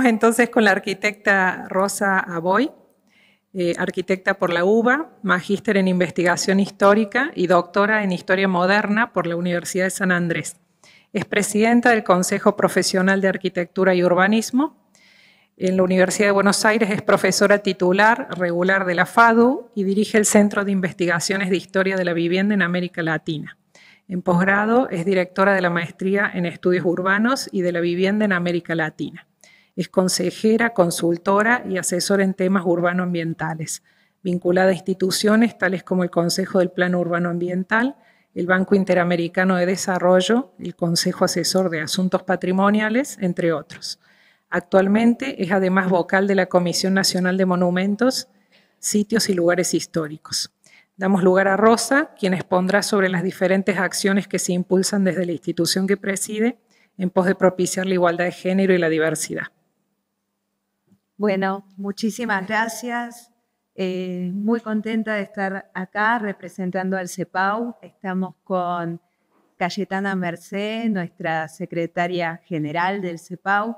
entonces con la arquitecta Rosa Aboy, eh, arquitecta por la UBA, magíster en investigación histórica y doctora en historia moderna por la Universidad de San Andrés. Es presidenta del Consejo Profesional de Arquitectura y Urbanismo. En la Universidad de Buenos Aires es profesora titular regular de la FADU y dirige el Centro de Investigaciones de Historia de la Vivienda en América Latina. En posgrado es directora de la Maestría en Estudios Urbanos y de la Vivienda en América Latina. Es consejera, consultora y asesora en temas urbanoambientales, vinculada a instituciones tales como el Consejo del Plan Urbano Ambiental, el Banco Interamericano de Desarrollo, el Consejo Asesor de Asuntos Patrimoniales, entre otros. Actualmente es además vocal de la Comisión Nacional de Monumentos, Sitios y Lugares Históricos. Damos lugar a Rosa, quien expondrá sobre las diferentes acciones que se impulsan desde la institución que preside en pos de propiciar la igualdad de género y la diversidad. Bueno, muchísimas gracias. Eh, muy contenta de estar acá representando al CEPAU. Estamos con Cayetana Merced, nuestra secretaria general del CEPAU.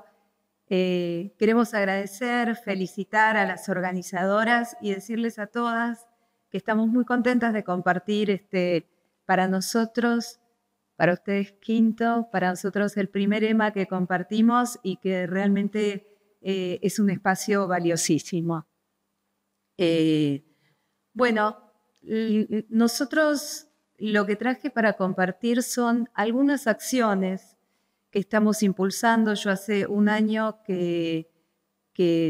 Eh, queremos agradecer, felicitar a las organizadoras y decirles a todas que estamos muy contentas de compartir este, para nosotros, para ustedes quinto, para nosotros el primer EMA que compartimos y que realmente eh, es un espacio valiosísimo. Eh, bueno, nosotros lo que traje para compartir son algunas acciones que estamos impulsando. Yo hace un año que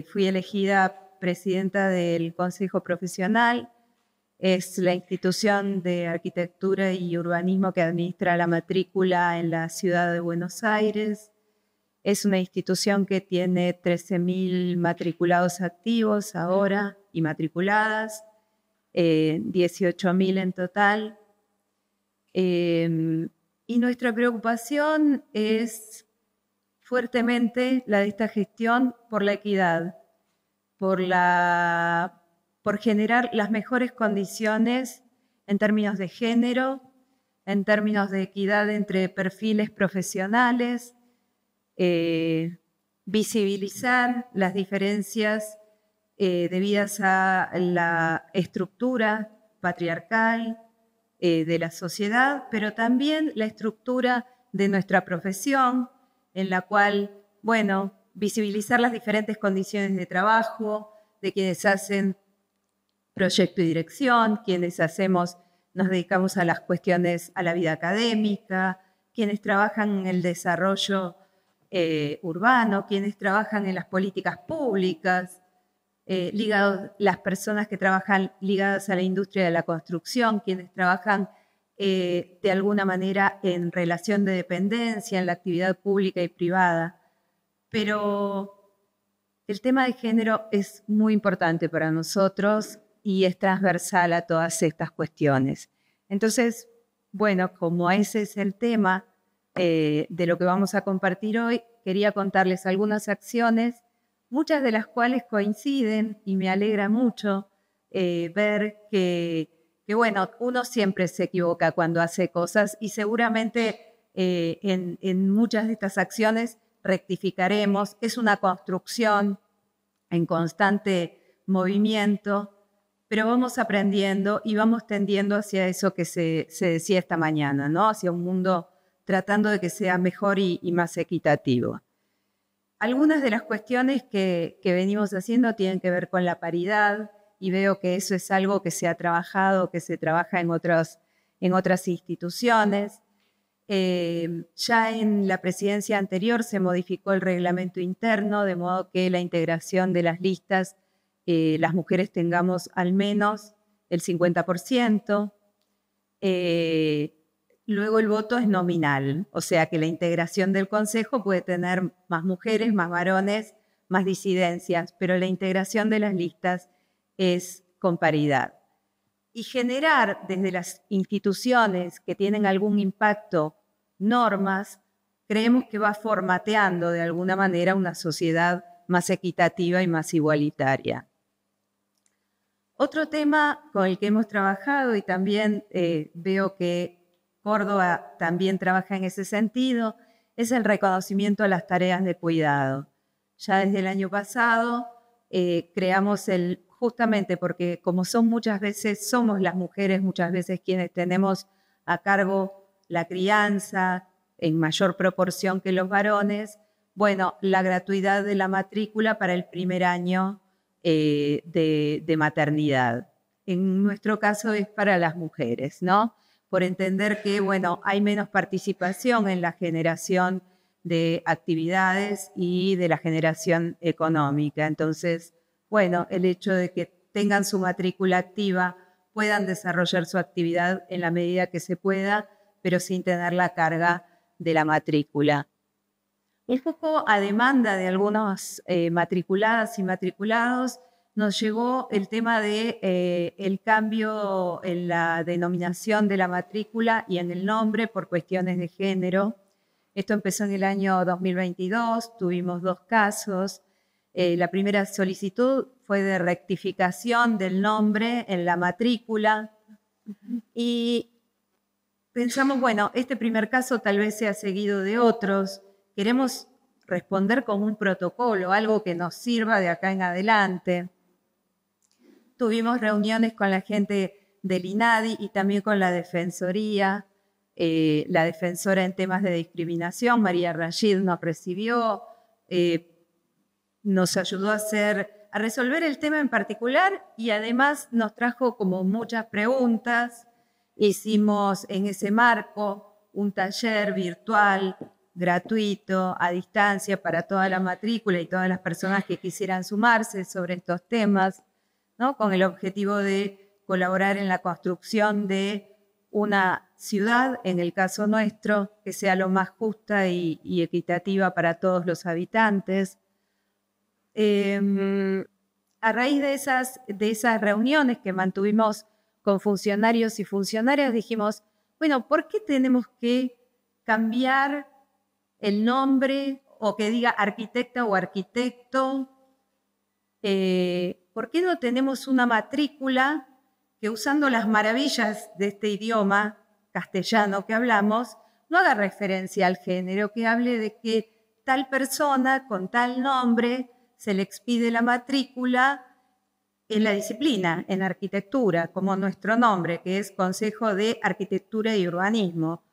fui elegida presidenta del Consejo Profesional. Es la institución de arquitectura y urbanismo que administra la matrícula en la ciudad de Buenos Aires. Es una institución que tiene 13.000 matriculados activos ahora y matriculadas, 18.000 eh, en total. Eh, y nuestra preocupación es fuertemente la de esta gestión por la equidad, por, la, por generar las mejores condiciones en términos de género, en términos de equidad entre perfiles profesionales, eh, visibilizar las diferencias eh, debidas a la estructura patriarcal eh, de la sociedad, pero también la estructura de nuestra profesión, en la cual, bueno, visibilizar las diferentes condiciones de trabajo de quienes hacen proyecto y dirección, quienes hacemos, nos dedicamos a las cuestiones, a la vida académica, quienes trabajan en el desarrollo eh, urbano, quienes trabajan en las políticas públicas, eh, ligados, las personas que trabajan ligadas a la industria de la construcción, quienes trabajan eh, de alguna manera en relación de dependencia, en la actividad pública y privada. Pero el tema de género es muy importante para nosotros y es transversal a todas estas cuestiones. Entonces, bueno, como ese es el tema, eh, de lo que vamos a compartir hoy, quería contarles algunas acciones, muchas de las cuales coinciden y me alegra mucho eh, ver que, bueno, uno siempre se equivoca cuando hace cosas y seguramente eh, en, muchas de estas acciones rectificaremos. Es una construcción en constante movimiento, pero vamos aprendiendo y vamos tendiendo hacia eso que se, se, decía esta mañana, ¿no? Hacia un mundo tratando de que sea mejor y, más equitativo. Algunas de las cuestiones que, venimos haciendo tienen que ver con la paridad y veo que eso es algo que se ha trabajado, que se trabaja en, otros, en otras instituciones. Eh, ya en la presidencia anterior se modificó el reglamento interno, de modo que la integración de las listas, eh, las mujeres tengamos al menos el 50%. Luego el voto es nominal, o sea que la integración del Consejo puede tener más mujeres, más varones, más disidencias, pero la integración de las listas es con paridad. Y generar desde las instituciones que tienen algún impacto normas, creemos que va formateando de alguna manera una sociedad más equitativa y más igualitaria. Otro tema con el que hemos trabajado y también eh, veo que Córdoba también trabaja en ese sentido, es el reconocimiento a las tareas de cuidado. Ya desde el año pasado eh, creamos el, justamente porque como son muchas veces, somos las mujeres muchas veces quienes tenemos a cargo la crianza en mayor proporción que los varones, bueno, la gratuidad de la matrícula para el primer año eh, de maternidad. En nuestro caso es para las mujeres, ¿no? por entender que, bueno, hay menos participación en la generación de actividades y de la generación económica. Entonces, bueno, el hecho de que tengan su matrícula activa, puedan desarrollar su actividad en la medida que se pueda, pero sin tener la carga de la matrícula. Un poco a demanda de algunos eh, matriculadas y matriculados, nos llegó el tema de eh, el cambio en la denominación de la matrícula y en el nombre por cuestiones de género. Esto empezó en el año 2022, tuvimos dos casos. Eh, la primera solicitud fue de rectificación del nombre en la matrícula y pensamos, bueno, este primer caso tal vez sea seguido de otros. Queremos responder con un protocolo, algo que nos sirva de acá en adelante. Tuvimos reuniones con la gente del INADI y también con la Defensoría, eh, la defensora en temas de discriminación, María Rashid, nos recibió, eh, nos ayudó a a resolver el tema en particular y además nos trajo como muchas preguntas. Hicimos en ese marco un taller virtual gratuito, a distancia, para toda la matrícula y todas las personas que quisieran sumarse sobre estos temas con el objetivo de colaborar en la construcción de una ciudad, en el caso nuestro, que sea lo más justa y, equitativa para todos los habitantes. Em, a raíz de esas, de esas reuniones que mantuvimos con funcionarios y funcionarias, dijimos, bueno, ¿por qué tenemos que cambiar el nombre o que diga arquitecta o arquitecto eh, ¿por qué no tenemos una matrícula que usando las maravillas de este idioma castellano que hablamos, no haga referencia al género, que hable de que tal persona con tal nombre se le expide la matrícula en la disciplina, en arquitectura, como nuestro nombre, que es Consejo de Arquitectura y Urbanismo.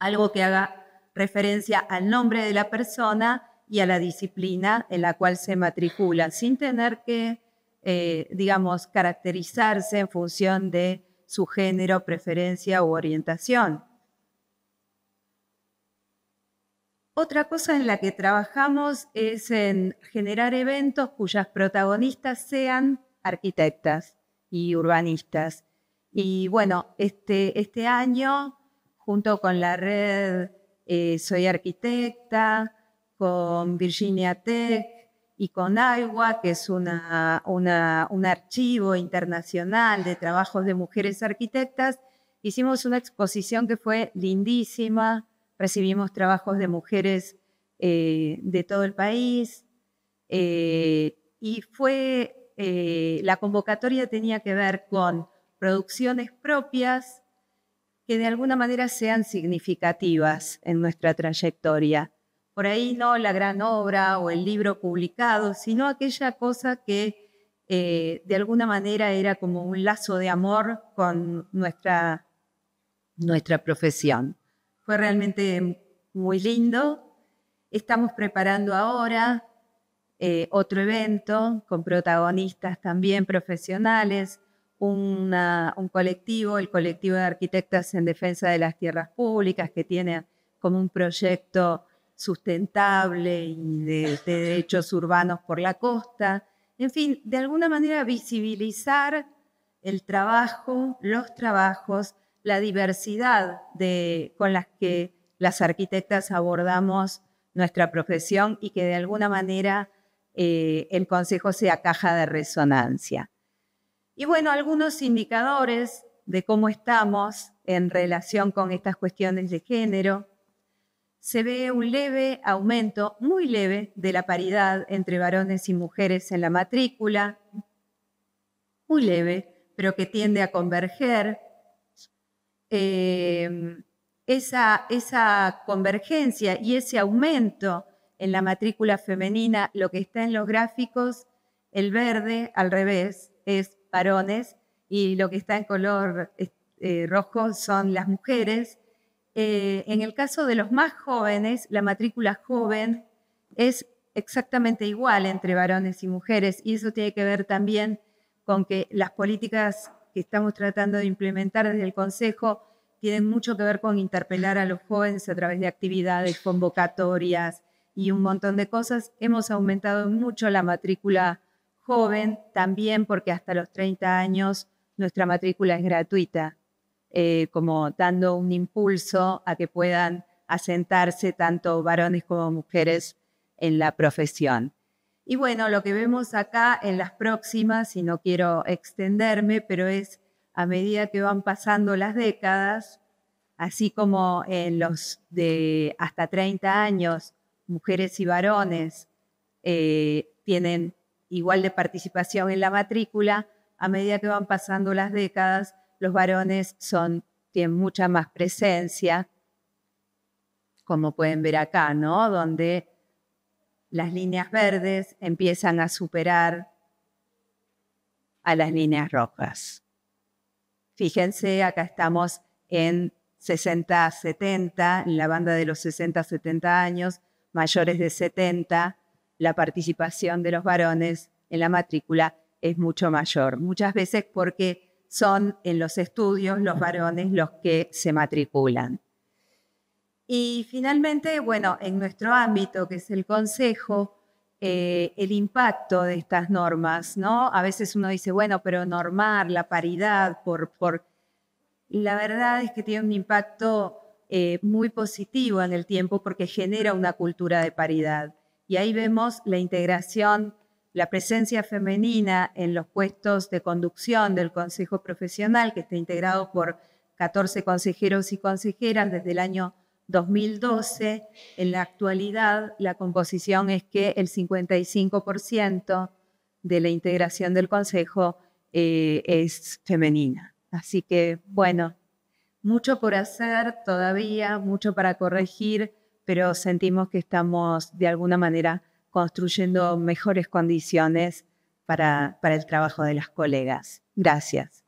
Algo que haga referencia al nombre de la persona y a la disciplina en la cual se matricula, sin tener que, eh, digamos, caracterizarse en función de su género, preferencia u orientación. Otra cosa en la que trabajamos es en generar eventos cuyas protagonistas sean arquitectas y urbanistas. Y bueno, este, este año, junto con la red eh, Soy Arquitecta, con Virginia Tech y con AIWA, que es un archivo internacional de trabajos de mujeres arquitectas. Hicimos una exposición que fue lindísima, recibimos trabajos de mujeres eh, de todo el país eh, y fue, eh, la convocatoria tenía que ver con producciones propias que de alguna manera sean significativas en nuestra trayectoria por ahí no la gran obra o el libro publicado, sino aquella cosa que eh, de alguna manera era como un lazo de amor con nuestra, nuestra profesión. Fue realmente muy lindo. Estamos preparando ahora eh, otro evento con protagonistas también profesionales, un colectivo, el colectivo de arquitectas en defensa de las tierras públicas, que tiene como un proyecto sustentable y de, derechos urbanos por la costa. En fin, de alguna manera visibilizar el trabajo, los trabajos, la diversidad de, con las que las arquitectas abordamos nuestra profesión y que de alguna manera eh, el consejo sea caja de resonancia. Y bueno, algunos indicadores de cómo estamos en relación con estas cuestiones de género se ve un leve aumento, muy leve, de la paridad entre varones y mujeres en la matrícula, muy leve, pero que tiende a converger. Em, esa, convergencia y ese aumento en la matrícula femenina, lo que está en los gráficos, el verde al revés, es varones, y lo que está en color eh, rojo son las mujeres eh, en el caso de los más jóvenes, la matrícula joven es exactamente igual entre varones y mujeres y eso tiene que ver también con que las políticas que estamos tratando de implementar desde el Consejo tienen mucho que ver con interpelar a los jóvenes a través de actividades, convocatorias y un montón de cosas. Hemos aumentado mucho la matrícula joven también porque hasta los 30 años nuestra matrícula es gratuita. Eh, como dando un impulso a que puedan asentarse tanto varones como mujeres en la profesión. Y bueno, lo que vemos acá en las próximas, y no quiero extenderme, pero es a medida que van pasando las décadas, así como en los de hasta 30 años, mujeres y varones eh, tienen igual de participación en la matrícula, a medida que van pasando las décadas, los varones son, tienen mucha más presencia, como pueden ver acá, ¿no? Donde las líneas verdes empiezan a superar a las líneas rojas. Fíjense, acá estamos en 60-70, en la banda de los 60-70 años, mayores de 70, la participación de los varones en la matrícula es mucho mayor, muchas veces porque son en los estudios los varones los que se matriculan. Y finalmente, bueno, en nuestro ámbito, que es el Consejo, eh, el impacto de estas normas, ¿no? A veces uno dice, bueno, pero normar la paridad por... por... La verdad es que tiene un impacto eh, muy positivo en el tiempo porque genera una cultura de paridad. Y ahí vemos la integración la presencia femenina en los puestos de conducción del Consejo Profesional, que está integrado por 14 consejeros y consejeras desde el año 2012. En la actualidad, la composición es que el 55% de la integración del Consejo eh, es femenina. Así que, bueno, mucho por hacer todavía, mucho para corregir, pero sentimos que estamos de alguna manera construyendo mejores condiciones para, el trabajo de las colegas. Gracias.